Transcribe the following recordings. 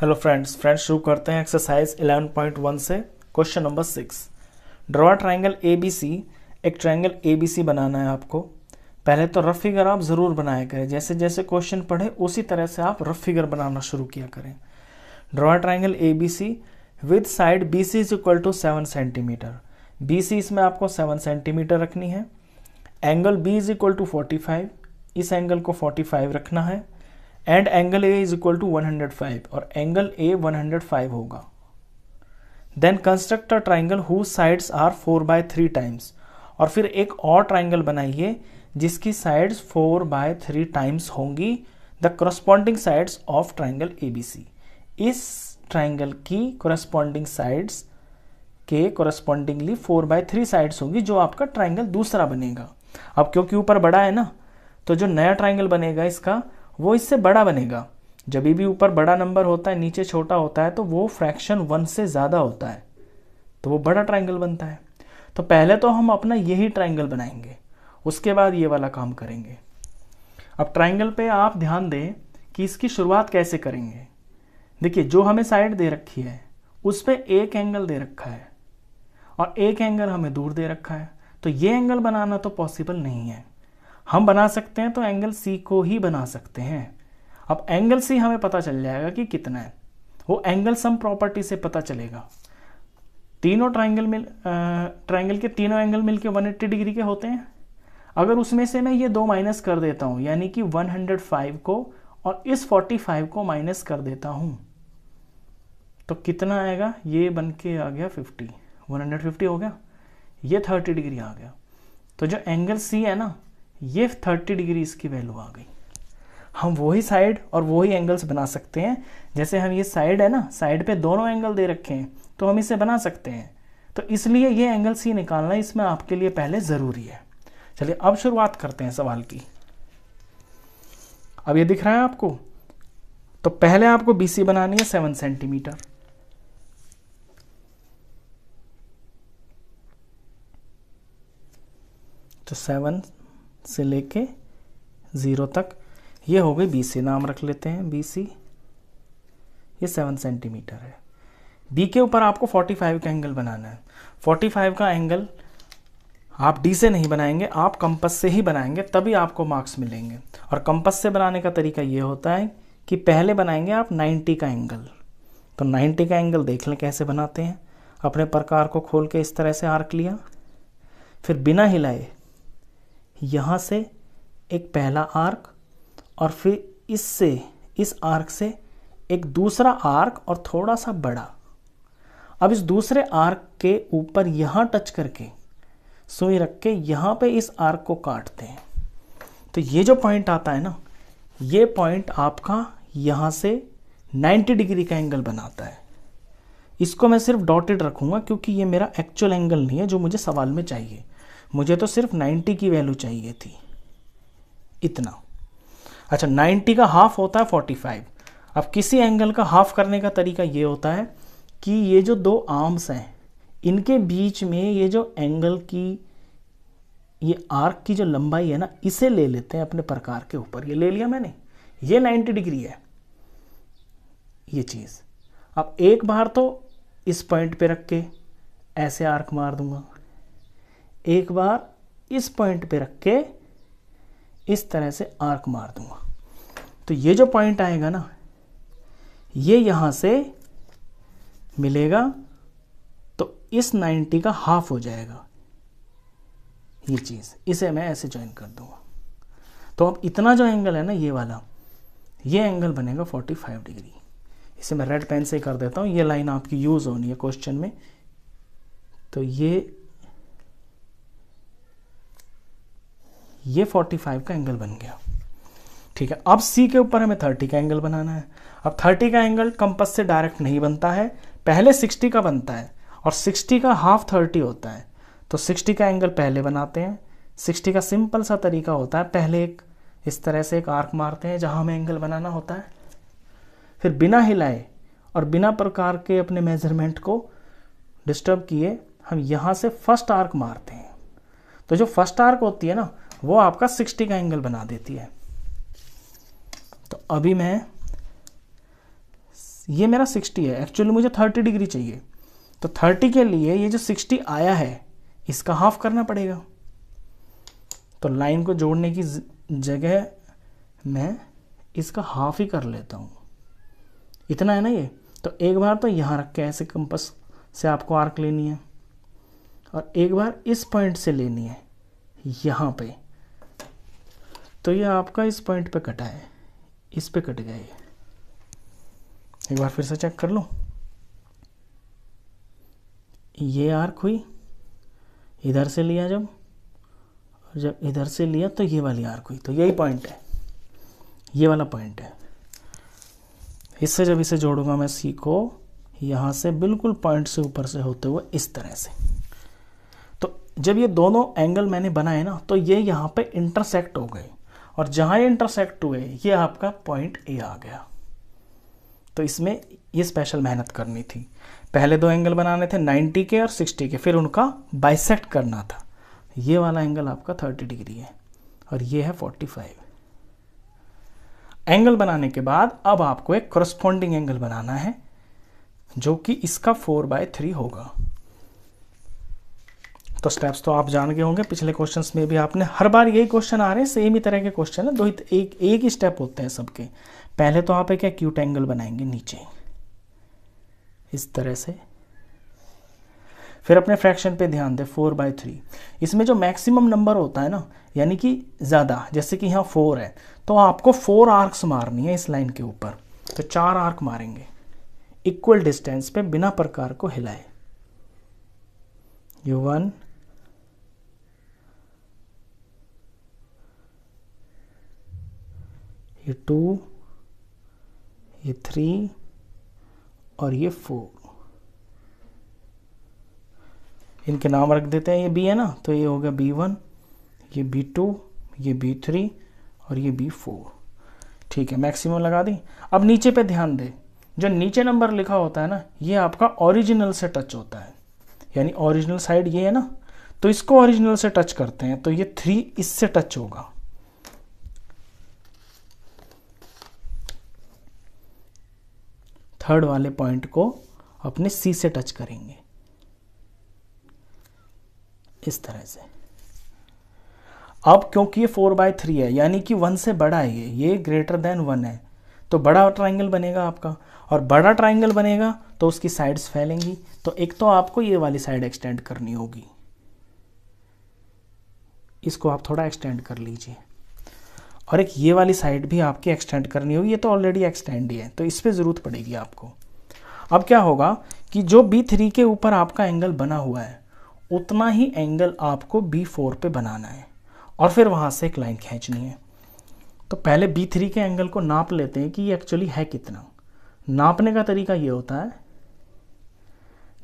hello friends friends शुरू करते हैं एक्सरसाइज 11.1 से question number six draw triangle A B C एक ट्राइंगल ए बी सी बनाना है आपको पहले तो रफ फिगर आप ज़रूर बनाया करें जैसे जैसे क्वेश्चन पढ़े उसी तरह से आप रफ फिगर बनाना शुरू किया करें draw triangle A B C with side B C is equal to seven centimeter B C इसमें आपको सेवन सेंटीमीटर रखनी है angle B is equal to forty five इस एंगल को फोर्टी फाइव रखना है and angle A is equal to 105 और angle A 105 होगा then construct a triangle whose sides are four by three times और फिर एक और ट्राइंगल बनाइए जिसकी sides four by three times होंगी the corresponding sides of triangle A B C इस ट्राइंगल की करस्पॉन्डिंग साइड्स के correspondingly four by three sides होंगी जो आपका ट्राइंगल दूसरा बनेगा अब क्योंकि ऊपर बड़ा है ना तो जो नया ट्राइंगल बनेगा इसका वो इससे बड़ा बनेगा जब भी ऊपर बड़ा नंबर होता है नीचे छोटा होता है तो वो फ्रैक्शन वन से ज़्यादा होता है तो वो बड़ा ट्राइंगल बनता है तो पहले तो हम अपना यही ट्राइंगल बनाएंगे उसके बाद ये वाला काम करेंगे अब ट्राइंगल पे आप ध्यान दें कि इसकी शुरुआत कैसे करेंगे देखिए जो हमें साइड दे रखी है उस पर एक एंगल दे रखा है और एक एंगल हमें दूर दे रखा है तो ये एंगल बनाना तो पॉसिबल नहीं है हम बना सकते हैं तो एंगल सी को ही बना सकते हैं अब एंगल सी हमें पता चल जाएगा कि कितना है वो एंगल सम प्रॉपर्टी से पता चलेगा तीनों ट्राइंगल मिल ट्राइंगल के तीनों एंगल मिल के वन डिग्री के होते हैं अगर उसमें से मैं ये दो माइनस कर देता हूँ यानी कि 105 को और इस 45 को माइनस कर देता हूँ तो कितना आएगा ये बन के आ गया 50 150 हो गया ये 30 डिग्री आ गया तो जो एंगल सी है ना ये 30 डिग्री इसकी वैल्यू आ गई हम वही साइड और वही एंगल्स बना सकते हैं जैसे हम ये साइड है ना साइड पे दोनों एंगल दे रखे हैं तो हम इसे बना सकते हैं तो इसलिए ये एंगल सी निकालना इसमें आपके लिए पहले ज़रूरी है चलिए अब शुरुआत करते हैं सवाल की अब ये दिख रहा है आपको तो पहले आपको बीसी बनानी है सेवन सेंटीमीटर तो सेवन से लेके ज़ीरो तक ये हो गई बी सी नाम रख लेते हैं बी सी ये सेवन सेंटीमीटर है बी के ऊपर आपको फोर्टी फाइव का एंगल बनाना है फोर्टी फाइव का एंगल आप डी से नहीं बनाएंगे आप कंपस से ही बनाएंगे तभी आपको मार्क्स मिलेंगे और कंपस से बनाने का तरीका ये होता है कि पहले बनाएंगे आप 90 का एंगल तो 90 का एंगल देख लें कैसे बनाते हैं अपने प्रकार को खोल के इस तरह से आर्क लिया फिर बिना हिलाए यहाँ से एक पहला आर्क और फिर इससे इस आर्क से एक दूसरा आर्क और थोड़ा सा बड़ा अब इस दूसरे आर्क के ऊपर यहाँ टच करके सुई रख के यहाँ पे इस आर्क को काटते हैं तो ये जो पॉइंट आता है ना ये पॉइंट आपका यहाँ से 90 डिग्री का एंगल बनाता है इसको मैं सिर्फ डॉटेड रखूँगा क्योंकि ये मेरा एक्चुअल एंगल नहीं है जो मुझे सवाल में चाहिए मुझे तो सिर्फ 90 की वैल्यू चाहिए थी इतना अच्छा 90 का हाफ होता है 45 अब किसी एंगल का हाफ करने का तरीका ये होता है कि ये जो दो आर्म्स हैं इनके बीच में ये जो एंगल की ये आर्क की जो लंबाई है ना इसे ले लेते हैं अपने प्रकार के ऊपर ये ले लिया मैंने ये 90 डिग्री है ये चीज़ अब एक बार तो इस पॉइंट पे रख के ऐसे आर्क मार दूंगा एक बार इस पॉइंट पे रख के इस तरह से आर्क मार दूंगा तो ये जो पॉइंट आएगा ना ये यहां से मिलेगा तो इस 90 का हाफ हो जाएगा ये चीज़ इसे मैं ऐसे ज्वाइन कर दूंगा तो अब इतना जो एंगल है ना ये वाला ये एंगल बनेगा 45 डिग्री इसे मैं रेड पेन से कर देता हूं ये लाइन आपकी यूज़ होनी है क्वेश्चन में तो ये ये 45 का एंगल बन गया ठीक है अब सी के ऊपर हमें 30 का एंगल बनाना है अब 30 का एंगल कंपस से डायरेक्ट नहीं बनता है पहले 60 का बनता है और 60 का हाफ 30 होता है तो 60 का एंगल पहले बनाते हैं 60 का सिंपल सा तरीका होता है पहले एक इस तरह से एक आर्क मारते हैं जहां हमें एंगल बनाना होता है फिर बिना हिलाए और बिना प्रकार के अपने मेजरमेंट को डिस्टर्ब किए हम यहाँ से फर्स्ट आर्क मारते हैं तो जो फर्स्ट आर्क होती है ना वो आपका सिक्सटी का एंगल बना देती है तो अभी मैं ये मेरा सिक्सटी है एक्चुअली मुझे थर्टी डिग्री चाहिए तो थर्टी के लिए ये जो सिक्सटी आया है इसका हाफ करना पड़ेगा तो लाइन को जोड़ने की जगह मैं इसका हाफ ही कर लेता हूँ इतना है ना ये तो एक बार तो यहाँ रख के ऐसे कंपस से आपको आर्क लेनी है और एक बार इस पॉइंट से लेनी है यहाँ पे तो ये आपका इस पॉइंट पे कटा है इस पे कट गया ये एक बार फिर से चेक कर लो ये आर्क हुई इधर से लिया जब जब इधर से लिया तो ये वाली आर्क हुई तो यही पॉइंट है ये वाला पॉइंट है इससे जब इसे जोड़ूंगा मैं सी को यहां से बिल्कुल पॉइंट से ऊपर से होते हुए इस तरह से तो जब ये दोनों एंगल मैंने बनाए ना तो ये यहाँ पे इंटरसेक्ट हो गए और जहां इंटरसेक्ट हुए ये आपका पॉइंट ए आ गया तो इसमें ये स्पेशल मेहनत करनी थी पहले दो एंगल बनाने थे 90 के और 60 के फिर उनका बाइसेक्ट करना था ये वाला एंगल आपका 30 डिग्री है और ये है 45 एंगल बनाने के बाद अब आपको एक करस्पॉन्डिंग एंगल बनाना है जो कि इसका फोर बाय थ्री होगा तो स्टेप्स तो आप जान गए होंगे पिछले क्वेश्चन में भी आपने हर बार यही क्वेश्चन आ रहे हैं सेम ही तरह के क्वेश्चन है दो ही एक एक ही स्टेप होते हैं सबके पहले तो आप एक एक्यूट एंगल बनाएंगे नीचे इस तरह से फिर अपने फ्रैक्शन पे ध्यान दें फोर बाई थ्री इसमें जो मैक्सिमम नंबर होता है ना यानी कि ज़्यादा जैसे कि यहाँ फोर है तो आपको फोर आर्क्स मारनी है इस लाइन के ऊपर तो चार आर्क मारेंगे इक्वल डिस्टेंस पे बिना प्रकार को हिलाए यू वन ये टू ये थ्री और ये फोर इनके नाम रख देते हैं ये बी है ना तो ये होगा बी वन ये बी टू ये बी थ्री और ये बी फोर ठीक है मैक्सिमम लगा दी अब नीचे पे ध्यान दे जो नीचे नंबर लिखा होता है ना ये आपका ओरिजिनल से टच होता है यानी ओरिजिनल साइड ये है ना तो इसको ओरिजिनल से टच करते हैं तो ये थ्री इससे टच होगा थर्ड वाले पॉइंट को अपने सी से टच करेंगे इस तरह से अब क्योंकि ये फोर बाय थ्री है यानी कि वन से बड़ा है ये ये ग्रेटर देन वन है तो बड़ा ट्राइंगल बनेगा आपका और बड़ा ट्राइंगल बनेगा तो उसकी साइड्स फैलेंगी तो एक तो आपको ये वाली साइड एक्सटेंड करनी होगी इसको आप थोड़ा एक्सटेंड कर लीजिए और एक ये वाली साइड भी आपकी एक्सटेंड करनी होगी ये तो ऑलरेडी एक्सटेंड ही है तो इस पर ज़रूरत पड़ेगी आपको अब क्या होगा कि जो बी थ्री के ऊपर आपका एंगल बना हुआ है उतना ही एंगल आपको बी फोर बनाना है और फिर वहाँ से एक लाइन खींचनी है तो पहले बी थ्री के एंगल को नाप लेते हैं कि ये एक्चुअली है कितना नापने का तरीका ये होता है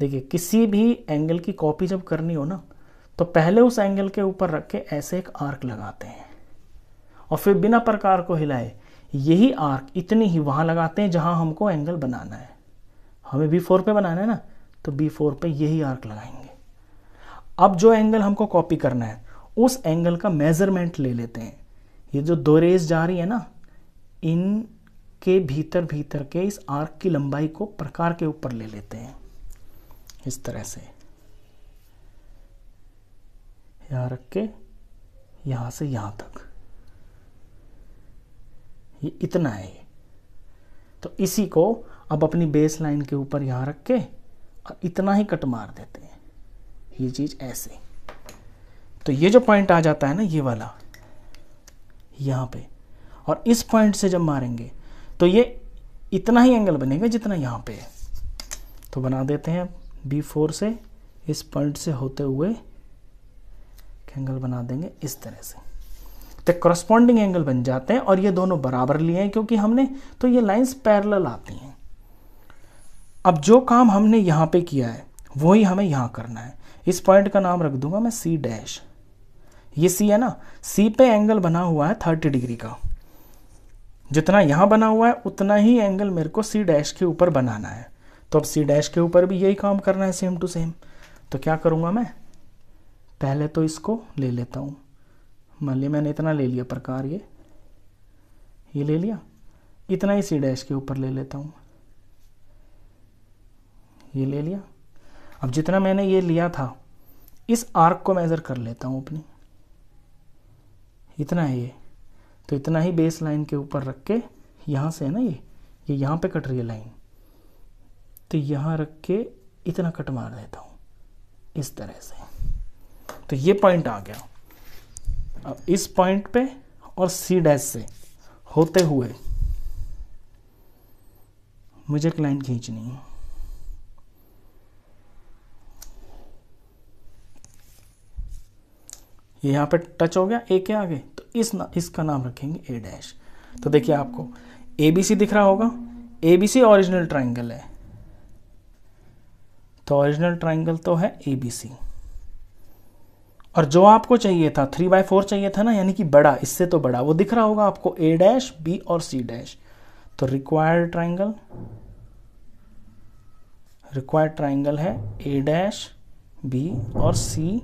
देखिए किसी भी एंगल की कॉपी जब करनी हो ना तो पहले उस एंगल के ऊपर रख के ऐसे एक आर्क लगाते हैं और फिर बिना प्रकार को हिलाए यही आर्क इतनी ही वहाँ लगाते हैं जहाँ हमको एंगल बनाना है हमें बी फोर पर बनाना है ना तो बी फोर पर यही आर्क लगाएंगे अब जो एंगल हमको कॉपी करना है उस एंगल का मेज़रमेंट ले लेते हैं ये जो दो रेज जा रही है ना इन के भीतर भीतर के इस आर्क की लंबाई को प्रकार के ऊपर ले लेते हैं इस तरह से यहाँ रख के यहाँ से यहाँ तक ये इतना है तो इसी को अब अपनी बेस लाइन के ऊपर यहाँ रख के और इतना ही कट मार देते हैं ये चीज़ ऐसे तो ये जो पॉइंट आ जाता है ना ये वाला यहाँ पे और इस पॉइंट से जब मारेंगे तो ये इतना ही एंगल बनेगा जितना यहाँ पे है तो बना देते हैं बी फोर से इस पॉइंट से होते हुए एंगल बना देंगे इस तरह से तो करस्पॉन्डिंग एंगल बन जाते हैं और ये दोनों बराबर लिए हैं क्योंकि हमने तो ये लाइंस पैरेलल आती हैं अब जो काम हमने यहाँ पे किया है वही हमें यहाँ करना है इस पॉइंट का नाम रख दूंगा मैं सी डैश ये सी है ना सी पे एंगल बना हुआ है थर्टी डिग्री का जितना यहाँ बना हुआ है उतना ही एंगल मेरे को सी डैश के ऊपर बनाना है तो अब सी डैश के ऊपर भी यही काम करना है सेम टू सेम तो क्या करूँगा मैं पहले तो इसको ले लेता हूँ मान लिया मैंने इतना ले लिया प्रकार ये ये ले लिया इतना ही सी डैश के ऊपर ले लेता हूँ ये ले लिया अब जितना मैंने ये लिया था इस आर्क को मेज़र कर लेता हूँ अपनी इतना है ये तो इतना ही बेस लाइन के ऊपर रख के यहाँ से है ना ये ये यहाँ पे कट रही है लाइन तो यहाँ रख के इतना कट मार देता हूँ इस तरह से तो ये पॉइंट आ गया इस पॉइंट पे और सी डैश से होते हुए मुझे एक लाइन खींचनी है यहां पे टच हो गया ए के आगे तो इस ना, इसका नाम रखेंगे ए डैश तो देखिए आपको एबीसी दिख रहा होगा एबीसी ओरिजिनल ट्राइंगल है तो ओरिजिनल ट्राइंगल तो है एबीसी बी और जो आपको चाहिए था थ्री बाय फोर चाहिए था ना यानी कि बड़ा इससे तो बड़ा वो दिख रहा होगा आपको ए डैश बी और सी डैश तो रिक्वायर्ड ट्राइंगल रिक्वायर्ड ट्राइंगल है ए डैश बी और सी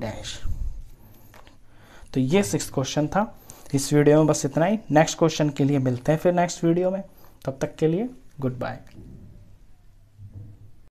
डैश तो ये सिक्स क्वेश्चन था इस वीडियो में बस इतना ही नेक्स्ट क्वेश्चन के लिए मिलते हैं फिर नेक्स्ट वीडियो में तब तक के लिए गुड बाय